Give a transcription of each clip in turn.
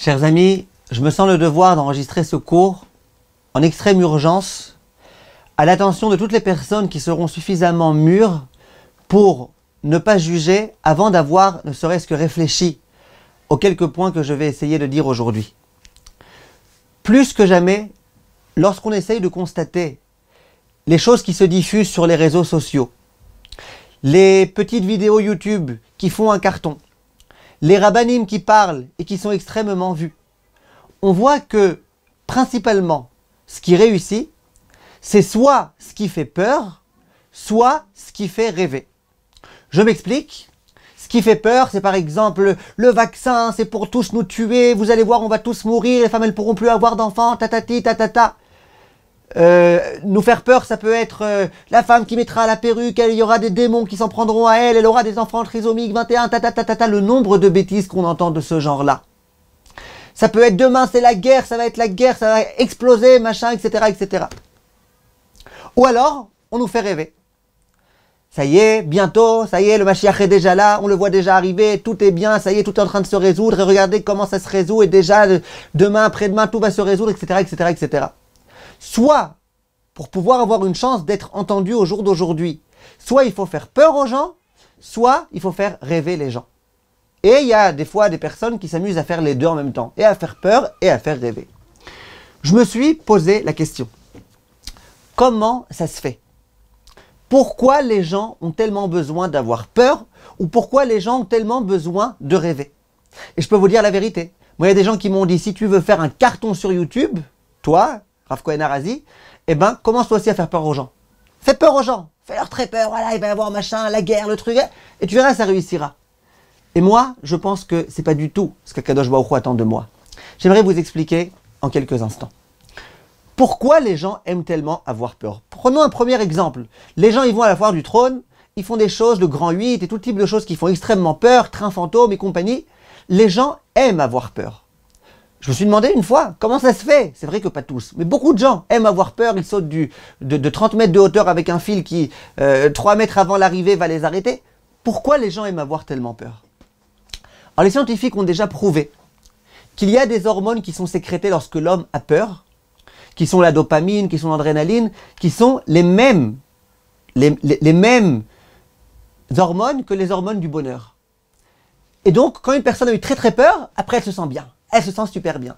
Chers amis, je me sens le devoir d'enregistrer ce cours en extrême urgence à l'attention de toutes les personnes qui seront suffisamment mûres pour ne pas juger avant d'avoir ne serait-ce que réfléchi aux quelques points que je vais essayer de dire aujourd'hui. Plus que jamais, lorsqu'on essaye de constater les choses qui se diffusent sur les réseaux sociaux, les petites vidéos YouTube qui font un carton, les rabbinim qui parlent et qui sont extrêmement vus, on voit que principalement ce qui réussit, c'est soit ce qui fait peur, soit ce qui fait rêver. Je m'explique. Ce qui fait peur, c'est par exemple le vaccin, c'est pour tous nous tuer, vous allez voir, on va tous mourir, les femmes elles pourront plus avoir d'enfants, tatati, tatata. Ta, ta. Euh, nous faire peur, ça peut être euh, la femme qui mettra la perruque, elle, il y aura des démons qui s'en prendront à elle, elle aura des enfants trisomiques 21, ta ta ta ta, ta le nombre de bêtises qu'on entend de ce genre-là. Ça peut être demain, c'est la guerre, ça va être la guerre, ça va exploser, machin, etc., etc. Ou alors, on nous fait rêver. Ça y est, bientôt, ça y est, le Mashiach est déjà là, on le voit déjà arriver, tout est bien, ça y est, tout est en train de se résoudre, et regardez comment ça se résout, et déjà, euh, demain, après-demain, tout va se résoudre, etc., etc., etc. Soit pour pouvoir avoir une chance d'être entendu au jour d'aujourd'hui, soit il faut faire peur aux gens, soit il faut faire rêver les gens. Et il y a des fois des personnes qui s'amusent à faire les deux en même temps, et à faire peur et à faire rêver. Je me suis posé la question, comment ça se fait Pourquoi les gens ont tellement besoin d'avoir peur ou pourquoi les gens ont tellement besoin de rêver Et je peux vous dire la vérité. Moi, il y a des gens qui m'ont dit, si tu veux faire un carton sur YouTube, toi, Rav Enarazi, eh ben, commence toi aussi à faire peur aux gens. Fais peur aux gens. Fais-leur très peur. Voilà, il va y avoir machin, la guerre, le truc. Et tu verras, ça réussira. Et moi, je pense que c'est pas du tout ce qu'Akadosh Baruch attend de moi. J'aimerais vous expliquer en quelques instants. Pourquoi les gens aiment tellement avoir peur Prenons un premier exemple. Les gens, ils vont à la foire du trône, ils font des choses, de grand 8 et tout type de choses qui font extrêmement peur, train fantôme et compagnie. Les gens aiment avoir peur. Je me suis demandé une fois, comment ça se fait C'est vrai que pas tous, mais beaucoup de gens aiment avoir peur, ils sautent du, de, de 30 mètres de hauteur avec un fil qui, 3 euh, mètres avant l'arrivée, va les arrêter. Pourquoi les gens aiment avoir tellement peur Alors les scientifiques ont déjà prouvé qu'il y a des hormones qui sont sécrétées lorsque l'homme a peur, qui sont la dopamine, qui sont l'adrénaline, qui sont les mêmes, les mêmes hormones que les hormones du bonheur. Et donc, quand une personne a eu très très peur, après elle se sent bien elle se sent super bien.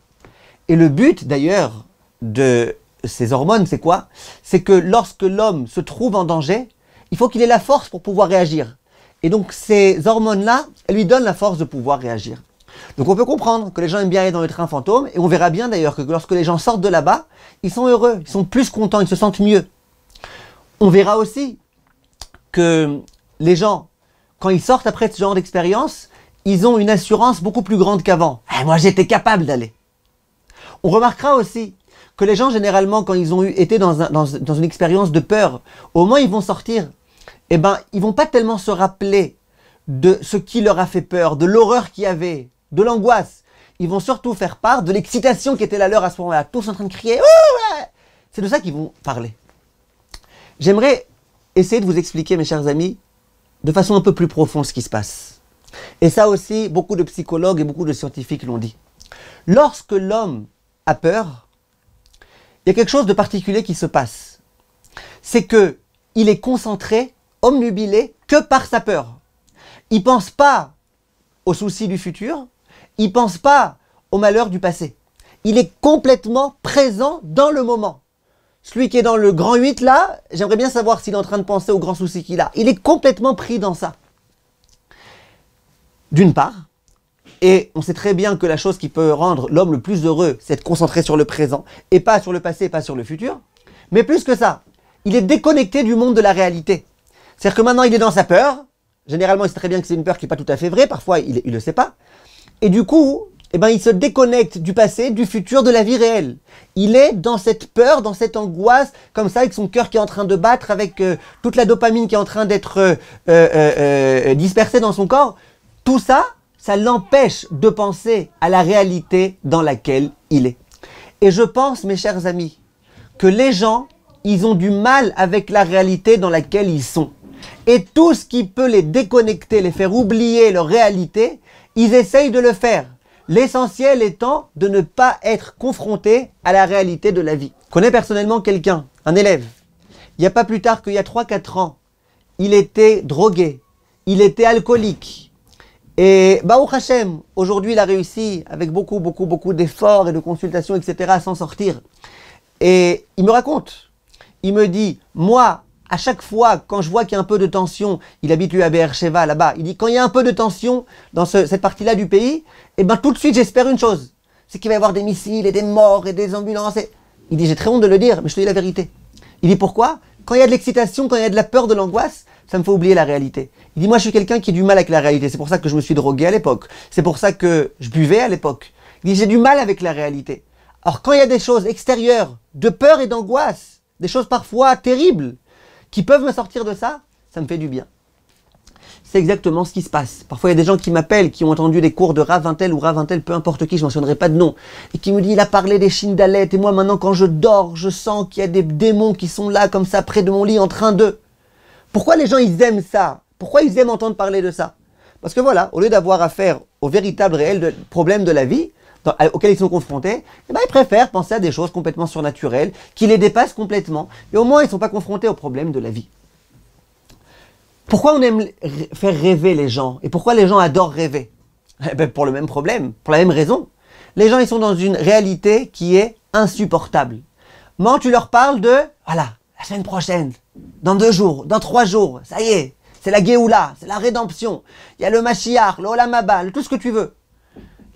Et le but d'ailleurs de ces hormones, c'est quoi C'est que lorsque l'homme se trouve en danger, il faut qu'il ait la force pour pouvoir réagir. Et donc ces hormones-là, elles lui donnent la force de pouvoir réagir. Donc on peut comprendre que les gens aiment bien aller dans le train fantôme, et on verra bien d'ailleurs que lorsque les gens sortent de là-bas, ils sont heureux, ils sont plus contents, ils se sentent mieux. On verra aussi que les gens, quand ils sortent après ce genre d'expérience, ils ont une assurance beaucoup plus grande qu'avant. Et ah, moi, j'étais capable d'aller. On remarquera aussi que les gens, généralement, quand ils ont eu, été dans, une expérience de peur, au moins ils vont sortir, eh ben, ils vont pas tellement se rappeler de ce qui leur a fait peur, de l'horreur qu'il y avait, de l'angoisse. Ils vont surtout faire part de l'excitation qui était la leur à ce moment-là, tous en train de crier. Oh, C'est de ça qu'ils vont parler. J'aimerais essayer de vous expliquer, mes chers amis, de façon un peu plus profonde ce qui se passe. Et ça aussi, beaucoup de psychologues et beaucoup de scientifiques l'ont dit. Lorsque l'homme a peur, il y a quelque chose de particulier qui se passe. C'est que il est concentré, omnubilé, que par sa peur. Il pense pas aux soucis du futur, il pense pas aux malheurs du passé. Il est complètement présent dans le moment. Celui qui est dans le grand 8 là, j'aimerais bien savoir s'il est en train de penser aux grand soucis qu'il a. Il est complètement pris dans ça d'une part, et on sait très bien que la chose qui peut rendre l'homme le plus heureux, c'est de concentrer sur le présent, et pas sur le passé, et pas sur le futur. Mais plus que ça, il est déconnecté du monde de la réalité. C'est-à-dire que maintenant, il est dans sa peur. Généralement, il sait très bien que c'est une peur qui n'est pas tout à fait vraie. Parfois, il ne le sait pas. Et du coup, eh ben, il se déconnecte du passé, du futur, de la vie réelle. Il est dans cette peur, dans cette angoisse, comme ça, avec son cœur qui est en train de battre, avec euh, toute la dopamine qui est en train d'être euh, euh, dispersée dans son corps. Tout ça, ça l'empêche de penser à la réalité dans laquelle il est. Et je pense, mes chers amis, que les gens, ils ont du mal avec la réalité dans laquelle ils sont. Et tout ce qui peut les déconnecter, les faire oublier leur réalité, ils essayent de le faire. L'essentiel étant de ne pas être confronté à la réalité de la vie. Je connais personnellement quelqu'un, un élève. Il n'y a pas plus tard qu'il y a 3-4 ans, il était drogué, il était alcoolique, et Baruch Hashem, aujourd'hui, il a réussi, avec beaucoup, beaucoup, beaucoup d'efforts et de consultations, etc., à s'en sortir. Et il me raconte, il me dit, moi, à chaque fois, quand je vois qu'il y a un peu de tension, il habite lui à Sheva, là-bas, il dit, quand il y a un peu de tension dans cette partie-là du pays, eh ben, tout de suite, j'espère une chose. C'est qu'il va y avoir des missiles et des morts et des ambulances. Il dit, j'ai très honte de le dire, mais je te dis la vérité. Il dit, pourquoi? Quand il y a de l'excitation, quand il y a de la peur, de l'angoisse, ça me fait oublier la réalité. Il dit, moi, je suis quelqu'un qui a du mal avec la réalité. C'est pour ça que je me suis drogué à l'époque. C'est pour ça que je buvais à l'époque. Il dit, j'ai du mal avec la réalité. Alors, quand il y a des choses extérieures, de peur et d'angoisse, des choses parfois terribles, qui peuvent me sortir de ça, ça me fait du bien. C'est exactement ce qui se passe. Parfois, il y a des gens qui m'appellent, qui ont entendu des cours de Ravintel ou Ravintel, peu importe qui, je ne mentionnerai pas de nom, et qui me disent, il a parlé des d'Alette, et moi, maintenant, quand je dors, je sens qu'il y a des démons qui sont là, comme ça, près de mon lit, en train d'eux. Pourquoi les gens, ils aiment ça pourquoi ils aiment entendre parler de ça Parce que voilà, au lieu d'avoir affaire au véritable réel de, problème de la vie, auxquels ils sont confrontés, eh ben, ils préfèrent penser à des choses complètement surnaturelles, qui les dépassent complètement. Et au moins, ils ne sont pas confrontés aux problèmes de la vie. Pourquoi on aime faire rêver les gens Et pourquoi les gens adorent rêver eh ben, Pour le même problème, pour la même raison. Les gens, ils sont dans une réalité qui est insupportable. Moi, tu leur parles de, voilà, la semaine prochaine, dans deux jours, dans trois jours, ça y est, c'est la Géoula, c'est la rédemption. Il y a le Mashiach, le tout ce que tu veux.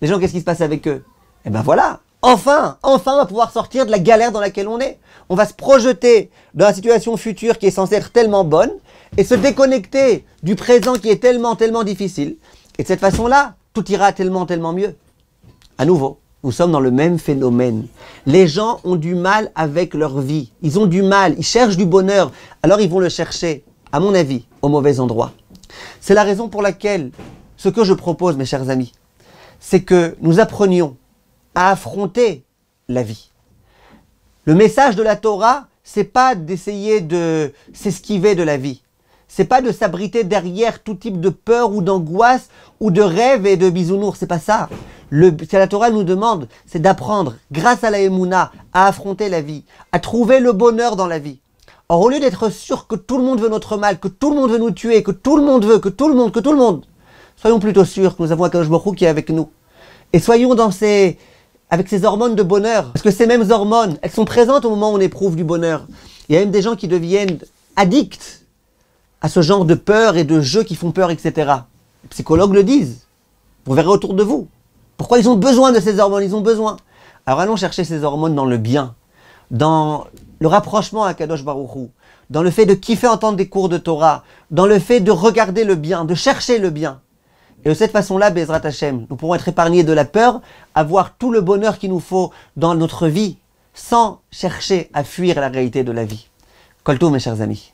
Les gens, qu'est-ce qui se passe avec eux Eh ben voilà, enfin, enfin on va pouvoir sortir de la galère dans laquelle on est. On va se projeter dans la situation future qui est censée être tellement bonne et se déconnecter du présent qui est tellement, tellement difficile. Et de cette façon-là, tout ira tellement, tellement mieux. À nouveau, nous sommes dans le même phénomène. Les gens ont du mal avec leur vie. Ils ont du mal, ils cherchent du bonheur, alors ils vont le chercher à mon avis, au mauvais endroit. C'est la raison pour laquelle ce que je propose, mes chers amis, c'est que nous apprenions à affronter la vie. Le message de la Torah, c'est pas d'essayer de s'esquiver de la vie. C'est pas de s'abriter derrière tout type de peur ou d'angoisse ou de rêve et de bisounours. C'est pas ça. Le, la Torah nous demande, c'est d'apprendre, grâce à la Emouna, à affronter la vie, à trouver le bonheur dans la vie. Or, au lieu d'être sûr que tout le monde veut notre mal, que tout le monde veut nous tuer, que tout le monde veut, que tout le monde, que tout le monde, soyons plutôt sûrs que nous avons Akadosh Baruch qui est avec nous. Et soyons dans ces, avec ces hormones de bonheur. Parce que ces mêmes hormones, elles sont présentes au moment où on éprouve du bonheur. Il y a même des gens qui deviennent addicts à ce genre de peur et de jeux qui font peur, etc. Les psychologues le disent. Vous verrez autour de vous. Pourquoi ils ont besoin de ces hormones Ils ont besoin. Alors allons chercher ces hormones dans le bien, dans le rapprochement à Kadosh Baruchou, dans le fait de kiffer entendre des cours de Torah, dans le fait de regarder le bien, de chercher le bien. Et de cette façon-là, Bezrat Hashem, nous pourrons être épargnés de la peur, avoir tout le bonheur qu'il nous faut dans notre vie, sans chercher à fuir la réalité de la vie. Colto, mes chers amis.